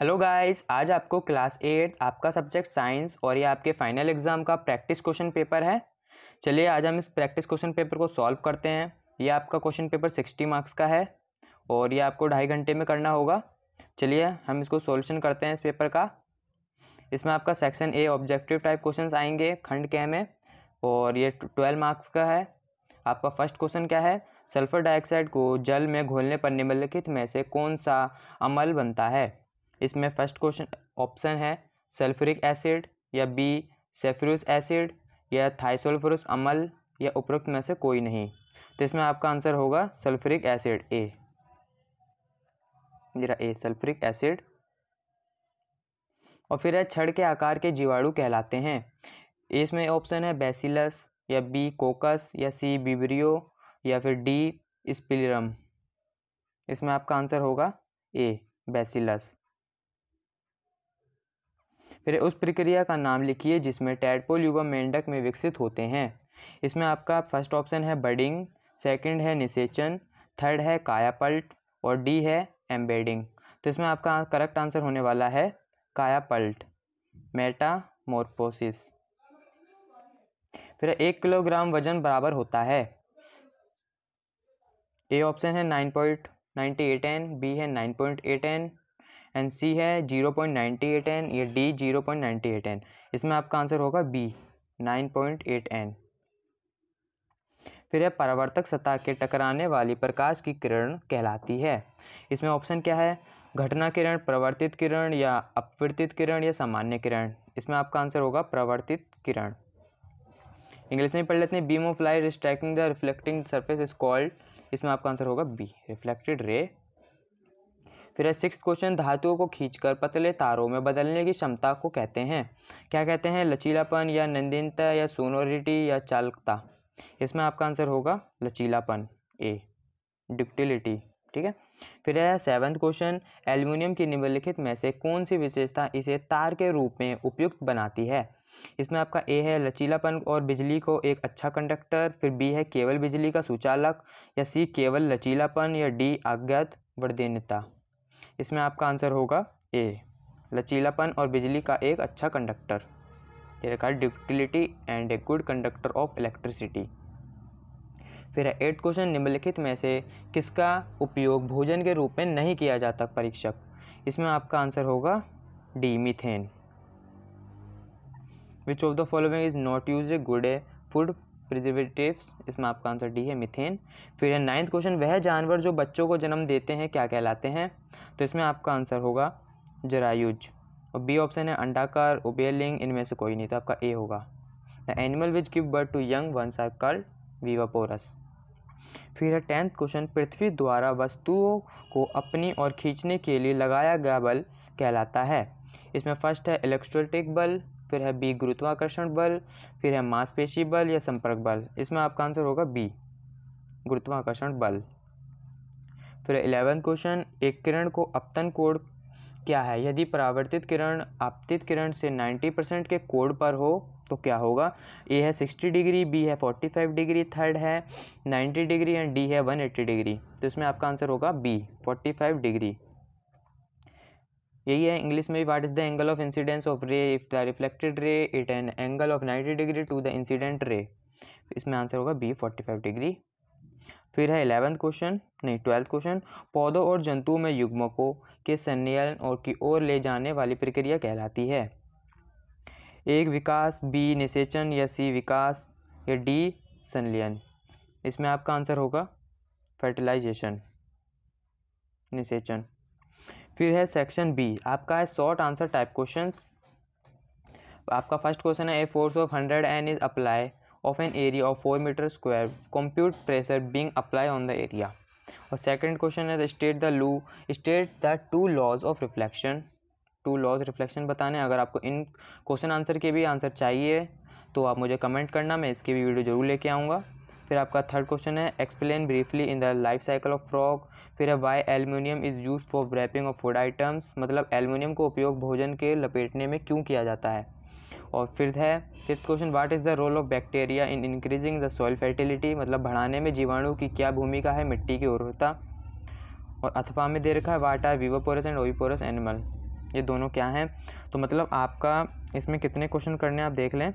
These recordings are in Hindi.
हेलो गाइस आज आपको क्लास एट आपका सब्जेक्ट साइंस और ये आपके फाइनल एग्ज़ाम का प्रैक्टिस क्वेश्चन पेपर है चलिए आज हम इस प्रैक्टिस क्वेश्चन पेपर को सॉल्व करते हैं ये आपका क्वेश्चन पेपर सिक्सटी मार्क्स का है और ये आपको ढाई घंटे में करना होगा चलिए हम इसको सोल्यूशन करते हैं इस पेपर का इसमें आपका section A objective type question आएंगे खंड के में और ये ट्वेल्व मार्क्स का है आपका फर्स्ट क्वेश्चन क्या है सल्फ़र डाइऑक्साइड को जल में घोलने पर निम्नलिखित में से कौन सा अमल बनता है इसमें फर्स्ट क्वेश्चन ऑप्शन है सल्फ्यूरिक एसिड या बी सेफ्रूस एसिड या थाइसोल्फ्रूस अमल या उपरोक्त में से कोई नहीं तो इसमें आपका आंसर होगा सल्फ्यूरिक एसिड ए ज़रा ए सल्फ्रिक एसिड और फिर है छड़ के आकार के जीवाणु कहलाते हैं इसमें ऑप्शन है बेसिलस या बी कोकस या सी बिब्रियो या फिर डी स्पिलरम इसमें आपका आंसर होगा ए बेसिलस फिर उस प्रक्रिया का नाम लिखिए जिसमें टैडपोल युवा मेंढक में विकसित होते हैं इसमें आपका फर्स्ट ऑप्शन है बडिंग सेकंड है निसेचन थर्ड है कायापल्ट और डी है एम्बेडिंग तो इसमें आपका करेक्ट आंसर होने वाला है कायापल्ट मोरपोसिस फिर एक किलोग्राम वजन बराबर होता है ए ऑप्शन है nine point ninety eight N B है nine point eight N and C है zero point ninety eight N या D zero point ninety eight N इसमें आपका आंसर होगा B nine point eight N फिर यह परावर्तक सतह के टकराने वाली प्रकाश की किरण कहलाती है इसमें ऑप्शन क्या है घटना किरण प्रवर्तित किरण या अपवर्तित किरण या सामान्य किरण इसमें आपका आंसर होगा प्रवर्तित किरण इंग्लिश में पढ़ लेते हैं beam of light striking the reflecting surface is called इसमें आपका आंसर होगा बी रिफ्लेक्टेड रे फिर है सिक्स क्वेश्चन धातुओं को खींचकर पतले तारों में बदलने की क्षमता को कहते हैं क्या कहते हैं लचीलापन या नंदिनता या सोनोरिटी या चालकता इसमें आपका आंसर होगा लचीलापन ए डिक्टिलिटी ठीक है फिर है सेवन्थ क्वेश्चन एल्यूमिनियम की निम्नलिखित में से कौन सी विशेषता इसे तार के रूप में उपयुक्त बनाती है इसमें आपका ए है लचीलापन और बिजली को एक अच्छा कंडक्टर फिर बी है केवल बिजली का सुचालक या सी केवल लचीलापन या डी आज्ञात वर्दीनता इसमें आपका आंसर होगा ए लचीलापन और बिजली का एक अच्छा कंडक्टर ये रखा है ductility and a good conductor of electricity फिर है एट क्वेश्चन निम्नलिखित में से किसका उपयोग भोजन के रूप में नहीं किया जाता परीक्षक इसमें आपका आंसर होगा D methane which of the following is not use a good a food preservatives इसमें आपका आंसर डी है मिथेन फिर है नाइन्थ क्वेश्चन वह जानवर जो बच्चों को जन्म देते हैं क्या कहलाते हैं तो इसमें आपका आंसर होगा जरायुज और बी ऑप्शन है अंडाकार ओबेलिंग इनमें से कोई नहीं तो आपका ए होगा the animal which give birth to young ones are called viviparous फिर है टेंथ क्वेश्चन पृथ्वी द्वारा वस्तुओं को अपनी और खींचने के लिए लगाया गया बल कहलाता है इसमें फर्स्ट है इलेक्ट्रोटिक बल फिर है बी गुरुत्वाकर्षण बल फिर है मांसपेशी बल या संपर्क बल इसमें आपका आंसर होगा बी गुरुत्वाकर्षण बल फिर इलेवेंथ क्वेश्चन एक किरण को अपतन कोड क्या है यदि परावर्तित किरण आपतित किरण से 90 परसेंट के कोड पर हो तो क्या होगा ए है 60 डिग्री बी है 45 डिग्री थर्ड है 90 डिग्री एंड डी है 180 डिग्री तो इसमें आपका आंसर होगा बी 45 डिग्री यही है इंग्लिश में भी what is the angle of incidence of ray if the reflected ray it an angle of ninety degree to the incident ray इसमें आंसर होगा बी फोर्टी फाइव डिग्री फिर है इलेवंथ क्वेश्चन नहीं ट्वेल्थ क्वेश्चन पौधों और जंतुओं में युग्मकों को के संयन और की ओर ले जाने वाली प्रक्रिया कहलाती है एक विकास बी निषेचन या सी विकास या डी संलयन इसमें आपका आंसर होगा फर्टिलाइजेशन निषेचन फिर है सेक्शन बी आपका है शॉर्ट आंसर टाइप क्वेश्चन आपका फर्स्ट क्वेश्चन है a force of hundred N is apply of an area of four metre square compute pressure being apply on the area और सेकंड क्वेश्चन है स्टेट द लू state the two laws of reflection two laws reflection बताने अगर आपको इन क्वेश्चन आंसर के भी आंसर चाहिए तो आप मुझे कमेंट करना मैं इसकी भी वीडियो जरूर लेके आऊँगा फिर आपका थर्ड क्वेश्चन है explain briefly in the life cycle of frog फिर है why aluminium is use for wrapping of food items मतलब एल्यूमिनियम को उपयोग भोजन के लपेटने में क्यों किया जाता है और फिर है fifth question what is the role of bacteria in increasing the soil fertility मतलब बढ़ाने में जीवाणु की क्या भूमिका है मिट्टी की उर्वरता और अथवा में दे रखा है what are viviparous and oviparous animal ये दोनों क्या हैं तो मतलब आपका इसमें कितने क्वेश्चन करने आप देख लें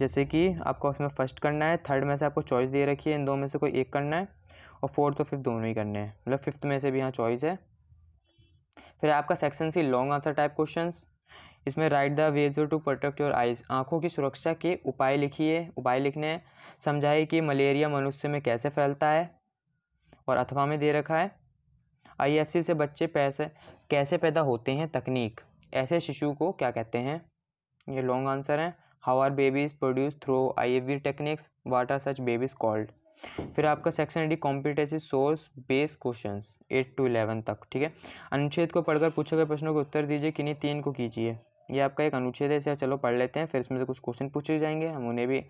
जैसे कि आपको उसमें फर्स्ट करना है थर्ड में से आपको चॉइस दे रखी है इन दो में से कोई एक करना है और फोर्थ और फिफ्थ दोनों ही करने हैं मतलब फिफ्थ में से भी यहाँ चॉइस है फिर आपका section C long answer type question इसमें write the ways to protect your eyes आँखों की सुरक्षा के उपाय लिखिए उपाय लिखने हैं समझाइए कि मलेरिया मनुष्य में कैसे फैलता है और अथवा में दे रखा है आईएफसी से बच्चे पैसे कैसे पैदा होते हैं तकनीक ऐसे शिशु को क्या कहते हैं ये लॉन्ग आंसर है how are babies produced through I F techniques what are such babies called फिर आपका section D competitive source base question eight to eleven तक ठीक है अनुच्छेद को पढ़कर पूछे गए प्रश्नों को उत्तर दीजिए किन्हीं तीन को कीजिए ये आपका एक अनुच्छेद है इसे चलो पढ़ लेते हैं फिर इसमें से कुछ क्वेश्चन पूछे जाएंगे हम उन्हें भी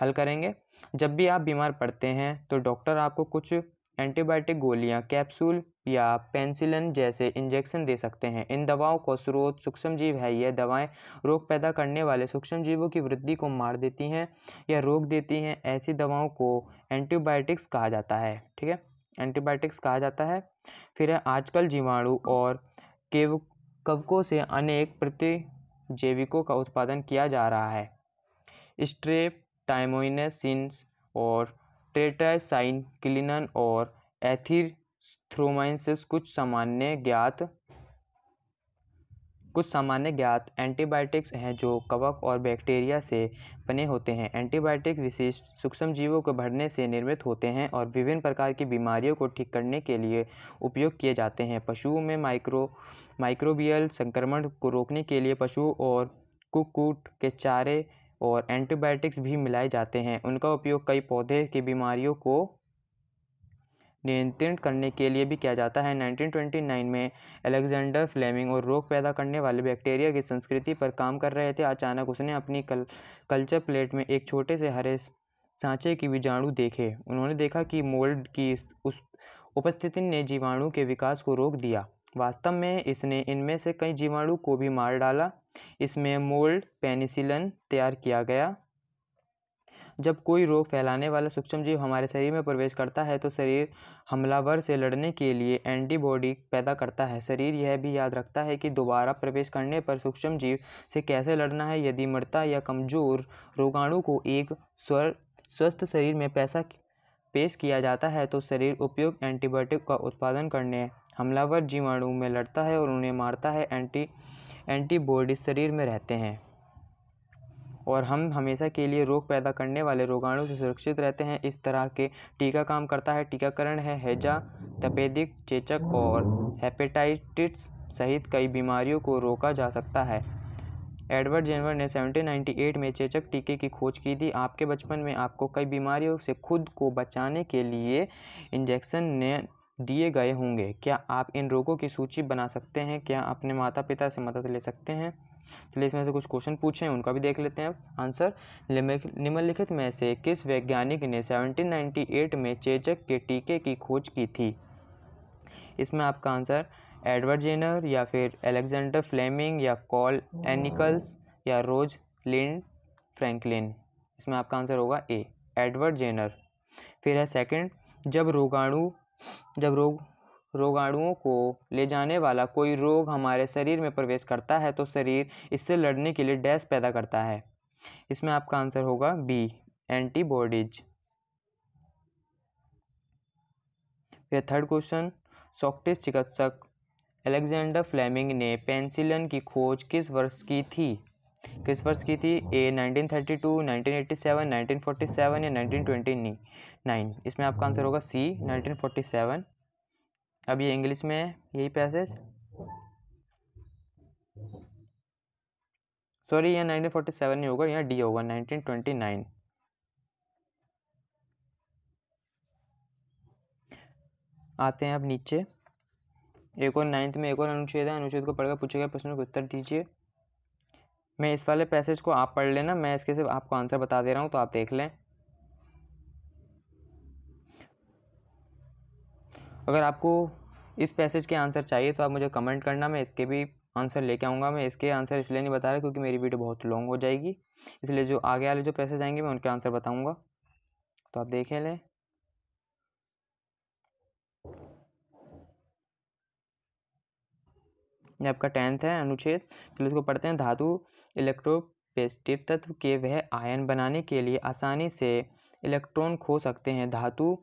हल करेंगे जब भी आप बीमार पड़ते हैं तो डॉक्टर आपको कुछ एंटीबायोटिक गोलियां, कैप्सूल या पेंसिलिन जैसे इंजेक्शन दे सकते हैं इन दवाओं को स्रोत सूक्ष्म जीव है यह दवाएं रोग पैदा करने वाले सूक्ष्म जीवों की वृद्धि को मार देती हैं या रोक देती हैं ऐसी दवाओं को एंटीबायोटिक्स कहा जाता है ठीक है एंटीबायोटिक्स कहा जाता है फिर है आजकल जीवाणु और केव कवकों से अनेक प्रतिजैविकों का उत्पादन किया जा रहा है स्ट्रेप टाइमोइनसिन्स और टेट्रासाइन क्लिनन और एथिथ्रोमाइसिस कुछ सामान्य ज्ञात कुछ सामान्य ज्ञात एंटीबायोटिक्स हैं जो कवक और बैक्टीरिया से बने होते हैं एंटीबायोटिक विशिष्ट सूक्ष्म जीवों को बढ़ने से निर्मित होते हैं और विभिन्न प्रकार की बीमारियों को ठीक करने के लिए उपयोग किए जाते हैं पशुओं में माइक्रो माइक्रोबियल संक्रमण को रोकने के लिए पशु और कुकुट के चारे और एंटीबायोटिक्स भी मिलाए जाते हैं उनका उपयोग कई पौधे की बीमारियों को नियंत्रित करने के लिए भी किया जाता है 1929 में अलेक्जेंडर फ्लेमिंग और रोग पैदा करने वाले बैक्टीरिया की संस्कृति पर काम कर रहे थे अचानक उसने अपनी कल कल्चर प्लेट में एक छोटे से हरे सांचे की बीजाणु देखे उन्होंने देखा कि मोल्ड की उस उपस्थिति ने जीवाणु के विकास को रोक दिया वास्तव में इसने इनमें से कई जीवाणु को भी मार डाला इसमें मोल्ड पेनिसिलिन तैयार किया गया जब कोई रोग फैलाने वाला सूक्ष्म जीव हमारे शरीर में प्रवेश करता है तो शरीर हमलावर से लड़ने के लिए एंटीबॉडी पैदा करता है शरीर यह भी याद रखता है कि दोबारा प्रवेश करने पर सूक्ष्म जीव से कैसे लड़ना है यदि मृता या कमज़ोर रोगाणु को एक स्वर स्वस्थ शरीर में पैसा पेश किया जाता है तो शरीर उपयुक्त एंटीबायोटिक का उत्पादन करने हमलावर जीवाणु में लड़ता है और उन्हें मारता है एंटी एंटीबॉडी शरीर में रहते हैं और हम हमेशा के लिए रोग पैदा करने वाले रोगाणु से सुरक्षित रहते हैं इस तरह के टीका काम करता है टीकाकरण है हैजा तपेदिक चेचक और हेपेटाइटिस सहित कई बीमारियों को रोका जा सकता है एडवर्ड जेनवर ने 1798 में चेचक टीके की खोज की थी आपके बचपन में आपको कई बीमारियों से खुद को बचाने के लिए इंजेक्शन ने दिए गए होंगे क्या आप इन रोगों की सूची बना सकते हैं क्या अपने माता पिता से मदद ले सकते हैं चलिए इसमें से कुछ क्वेश्चन पूछे हैं उनका भी देख लेते हैं आंसर निम्नलिखित में से किस वैज्ञानिक ने 1798 में चेचक के टीके की खोज की थी इसमें आपका आंसर एडवर्ड जेनर या फिर एलेक्जेंडर फ्लेमिंग या कॉल एनिकल्स या रोज लिन फ्रैंकलिन इसमें आपका आंसर होगा ए एडवर्ड जेनर फिर है सेकंड जब रोगाणु जब रोग रोगाणुओं को ले जाने वाला कोई रोग हमारे शरीर में प्रवेश करता है तो शरीर इससे लड़ने के लिए डैश पैदा करता है इसमें आपका आंसर होगा बी एंटीबॉडीज फिर थर्ड क्वेश्चन सॉक्टिस चिकित्सक एलेक्जेंडर फ्लेमिंग ने पेंसिलन की खोज किस वर्ष की थी किस वर्ष की थी ए 1932, 1987, 1947 या 1929 नाइन इसमें आपका आंसर होगा सी 1947 अब ये इंग्लिश में है यही पैसेज सॉरी यहाँ 1947 नहीं होगा यहाँ डी होगा 1929 आते हैं अब नीचे एक और नाइन्थ में एक और अनुच्छेद है अनुच्छेद को पढ़कर पूछे गए प्रश्नों को उत्तर दीजिए मैं इस वाले पैसेज को आप पढ़ लेना मैं इसके सिर्फ आपको आंसर बता दे रहा हूँ तो आप देख लें अगर आपको इस पैसेज के आंसर चाहिए तो आप मुझे कमेंट करना मैं इसके भी आंसर लेके आऊँगा मैं इसके आंसर इसलिए नहीं बता रहा क्योंकि मेरी वीडियो बहुत लॉन्ग हो जाएगी इसलिए जो आगे वाले जो पैसेज आएंगे मैं उनके आंसर बताऊँगा तो आप देख लें ये आपका टेंथ है अनुच्छेद चलो इसको पढ़ते हैं धातु इलेक्ट्रोपेस्टिव तत्व के वह आयन बनाने के लिए आसानी से इलेक्ट्रॉन खो सकते हैं धातु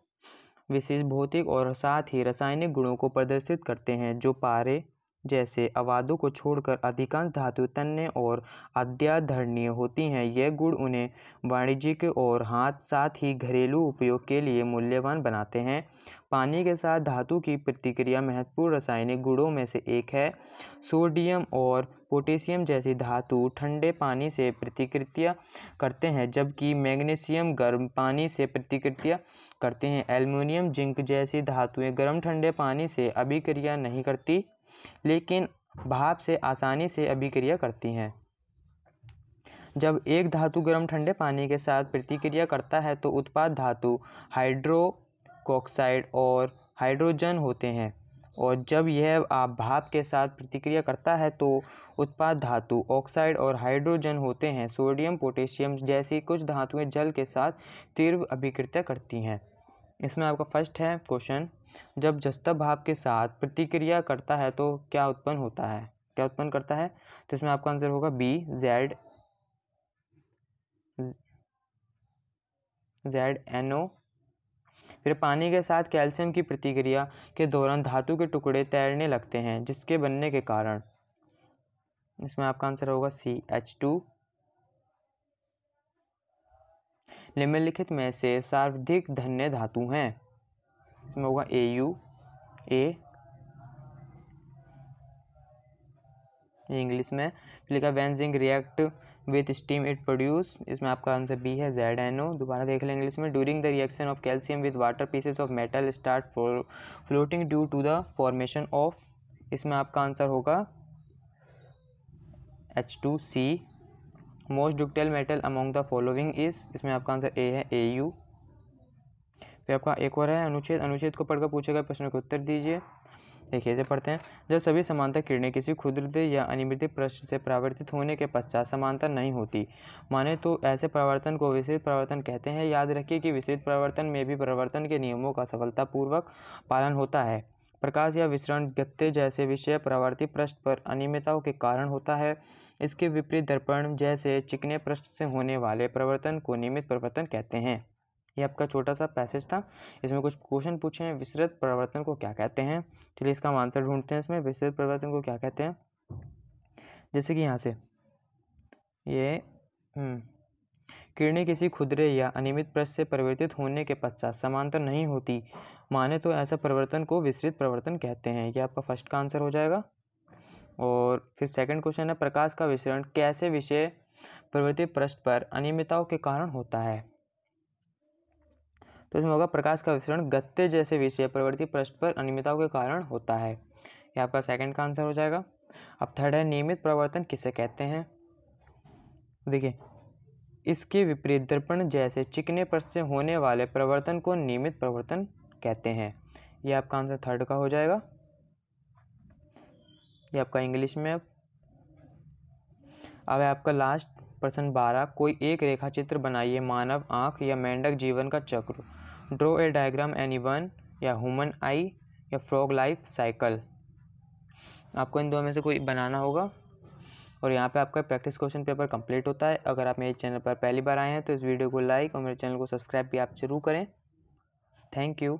विशेष भौतिक और साथ ही रासायनिक गुणों को प्रदर्शित करते हैं जो पारे जैसे अवादों को छोड़कर अधिकांश धातु तन्य और अध्याधरणीय होती हैं यह गुण उन्हें वाणिज्यिक और हाथ साथ ही घरेलू उपयोग के लिए मूल्यवान बनाते हैं पानी के साथ धातु की प्रतिक्रिया महत्वपूर्ण रासायनिक गुणों में से एक है सोडियम और पोटेशियम जैसी धातु ठंडे पानी से प्रतिक्रिया करते हैं जबकि मैग्नीशियम गर्म पानी से प्रतिक्रिया करते हैं एल्युमिनियम जिंक जैसी धातुएं गर्म ठंडे पानी से अभिक्रिया नहीं करती लेकिन भाप से आसानी से अभिक्रिया करती हैं जब एक धातु गर्म ठंडे पानी के साथ प्रतिक्रिया करता है तो उत्पाद धातु हाइड्रोकोक्साइड और हाइड्रोजन होते हैं और जब यह आप भाप के साथ प्रतिक्रिया करता है तो उत्पाद धातु ऑक्साइड और हाइड्रोजन होते हैं सोडियम पोटेशियम जैसी कुछ धातुएं जल के साथ तीव्र अभिक्रिया करती हैं इसमें आपका फर्स्ट है क्वेश्चन जब जस्ता भाव के साथ प्रतिक्रिया करता है तो क्या उत्पन्न होता है क्या उत्पन्न करता है तो इसमें आपका आंसर होगा B Z Z N O फिर पानी के साथ कैल्शियम की प्रतिक्रिया के दौरान धातु के टुकड़े तैरने लगते हैं जिसके बनने के कारण इसमें आपका आंसर होगा सी एच टू निम्नलिखित में से सर्वाधिक धन्य धातु हैं इसमें होगा ए यू ए इंग्लिश में लिखा when zinc react with steam it produce इसमें आपका आंसर बी है जेड एन ओ दोबारा देख लें इंग्लिश में during the reaction of calcium with water pieces of metal start floating due to the formation of इसमें आपका आंसर होगा H two C most ductile metal among the following is इसमें आपका आंसर ए है ए यू फिर आपका एक और है अनुच्छेद अनुच्छेद को पढ़कर पूछे गए प्रश्न के उत्तर दीजिए देखिए इसे पढ़ते हैं जब सभी समानता किरणें किसी क्षुद्रते या अनियमित प्रश्न से परावर्तित होने के पश्चात समानता नहीं होती माने तो ऐसे परावर्तन को विस्तृत परावर्तन कहते हैं याद रखिए कि विस्तृत परावर्तन में भी परावर्तन के नियमों का सफलतापूर्वक पालन होता है प्रकाश या विसरण गत्ते जैसे विषय परावर्तित पृष्ठ पर अनियमितताओं के कारण होता है इसके विपरीत दर्पण जैसे चिकने पृष्ठ से होने वाले प्रवर्तन को नियमित प्रवर्तन कहते हैं ये आपका छोटा सा पैसेज था इसमें कुछ क्वेश्चन पूछे हैं विस्तृत परिवर्तन को क्या कहते हैं चलिए इसका हम आंसर ढूंढते हैं इसमें विस्तृत परिवर्तन को क्या कहते हैं जैसे कि यहाँ से ये हम्म, किरणें किसी खुदरे या अनियमित प्रश्न से परिवर्तित होने के पश्चात समांतर नहीं होती माने तो ऐसा परिवर्तन को विस्तृत परिवर्तन कहते हैं ये आपका फर्स्ट का आंसर हो जाएगा और फिर सेकंड क्वेश्चन है प्रकाश का विसरण कैसे विषय परिवर्तित पृष्ठ पर अनियमितताओं के कारण होता है तो इसमें होगा प्रकाश का विसरण गत्ते जैसे विषय प्रवृत्ति पृष्ठ पर अनियमितताओं के कारण होता है यह आपका सेकंड का आंसर हो जाएगा अब थर्ड है नियमित प्रवर्तन किसे कहते हैं देखिए इसके विपरीत दर्पण जैसे चिकने पर से होने वाले प्रवर्तन को नियमित प्रवर्तन कहते हैं यह आपका आंसर थर्ड का हो जाएगा यह आपका इंग्लिश में अब अब है आपका लास्ट प्रश्न बारह कोई एक रेखा चित्र बनाइए मानव आंख या मेंढक जीवन का चक्र draw a diagram any one या ह्यूमन आई या फ्रॉग लाइफ साइकिल आपको इन दो में से कोई बनाना होगा और यहाँ पे आपका प्रैक्टिस क्वेश्चन पेपर कंप्लीट होता है अगर आप मेरे चैनल पर पहली बार आए हैं तो इस वीडियो को लाइक और मेरे चैनल को सब्सक्राइब भी आप जरूर करें थैंक यू